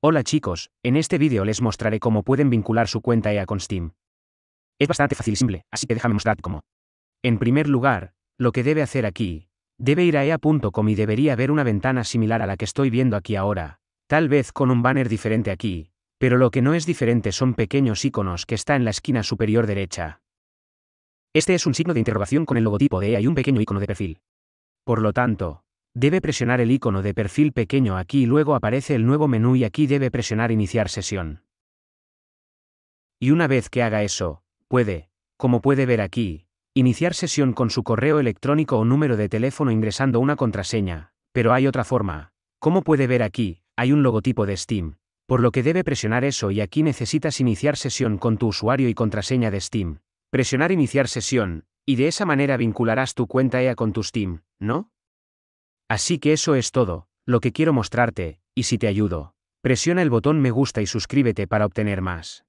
Hola chicos, en este vídeo les mostraré cómo pueden vincular su cuenta EA con Steam. Es bastante fácil y simple, así que déjame mostrar cómo. En primer lugar, lo que debe hacer aquí, debe ir a EA.com y debería ver una ventana similar a la que estoy viendo aquí ahora, tal vez con un banner diferente aquí, pero lo que no es diferente son pequeños iconos que está en la esquina superior derecha. Este es un signo de interrogación con el logotipo de EA y un pequeño icono de perfil. Por lo tanto, Debe presionar el icono de perfil pequeño aquí y luego aparece el nuevo menú y aquí debe presionar iniciar sesión. Y una vez que haga eso, puede, como puede ver aquí, iniciar sesión con su correo electrónico o número de teléfono ingresando una contraseña, pero hay otra forma. Como puede ver aquí, hay un logotipo de Steam, por lo que debe presionar eso y aquí necesitas iniciar sesión con tu usuario y contraseña de Steam. Presionar iniciar sesión, y de esa manera vincularás tu cuenta EA con tu Steam, ¿no? Así que eso es todo, lo que quiero mostrarte, y si te ayudo, presiona el botón me gusta y suscríbete para obtener más.